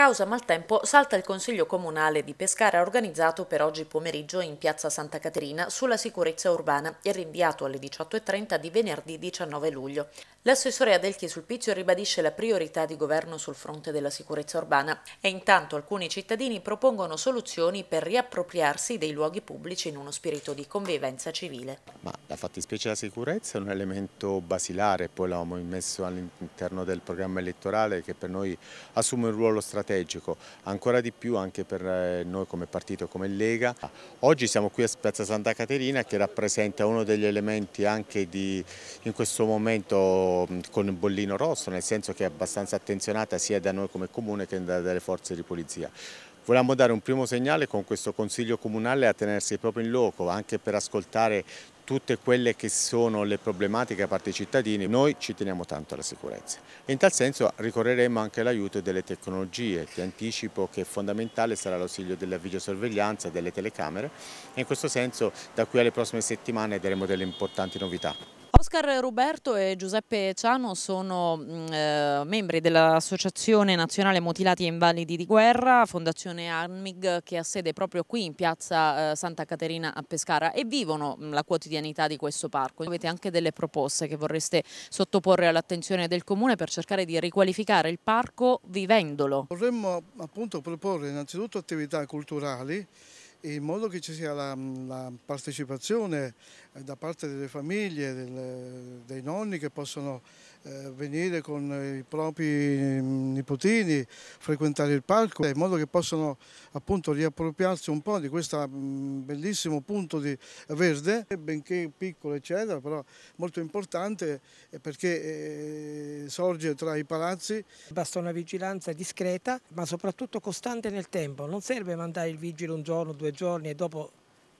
Causa maltempo salta il Consiglio Comunale di Pescara organizzato per oggi pomeriggio in piazza Santa Caterina sulla sicurezza urbana e rinviato alle 18.30 di venerdì 19 luglio. L'assessore Adelchi Sulpizio ribadisce la priorità di governo sul fronte della sicurezza urbana e intanto alcuni cittadini propongono soluzioni per riappropriarsi dei luoghi pubblici in uno spirito di convivenza civile. Ma la fattispecie della sicurezza è un elemento basilare, poi l'abbiamo immesso all'interno del programma elettorale che per noi assume un ruolo strategico strategico, ancora di più anche per eh, noi come partito, come Lega. Oggi siamo qui a Piazza Santa Caterina che rappresenta uno degli elementi anche di, in questo momento mm, con il bollino rosso, nel senso che è abbastanza attenzionata sia da noi come comune che dalle forze di polizia. Volevamo dare un primo segnale con questo Consiglio Comunale a tenersi proprio in loco, anche per ascoltare tutte quelle che sono le problematiche da parte dei cittadini, noi ci teniamo tanto alla sicurezza. In tal senso ricorreremo anche all'aiuto delle tecnologie, ti anticipo che fondamentale sarà l'ausilio della videosorveglianza, delle telecamere e in questo senso da qui alle prossime settimane daremo delle importanti novità. Oscar Ruberto e Giuseppe Ciano sono mm, eh, membri dell'Associazione Nazionale Mutilati e Invalidi di Guerra, fondazione Armig che ha sede proprio qui in piazza eh, Santa Caterina a Pescara e vivono mh, mm, la quotidianità di questo parco. Avete anche delle proposte che vorreste sottoporre all'attenzione del Comune per cercare di riqualificare il parco vivendolo. Vorremmo appunto proporre innanzitutto attività culturali in modo che ci sia la, la partecipazione eh, da parte delle famiglie, del, dei nonni che possono eh, venire con i propri mm, nipotini, frequentare il palco, in modo che possano appunto riappropriarsi un po' di questo mm, bellissimo punto di verde, benché piccolo eccetera, però molto importante eh, perché eh, sorge tra i palazzi. Basta una vigilanza discreta ma soprattutto costante nel tempo, non serve mandare il vigile un giorno, due giorni e dopo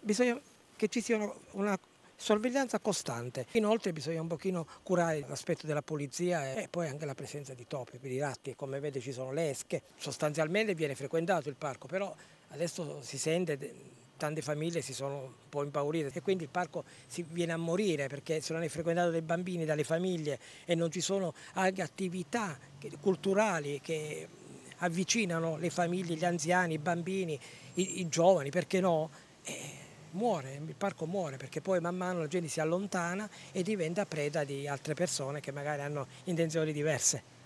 bisogna che ci sia una sorveglianza costante. Inoltre bisogna un pochino curare l'aspetto della polizia e poi anche la presenza di topi, di ratti, come vede ci sono le esche, sostanzialmente viene frequentato il parco, però adesso si sente tante famiglie si sono un po' impaurite e quindi il parco si viene a morire perché se non è frequentato dai bambini, dalle famiglie e non ci sono anche attività culturali che avvicinano le famiglie, gli anziani, i bambini, i, i giovani, perché no? Eh, muore, il parco muore perché poi man mano la gente si allontana e diventa preda di altre persone che magari hanno intenzioni diverse.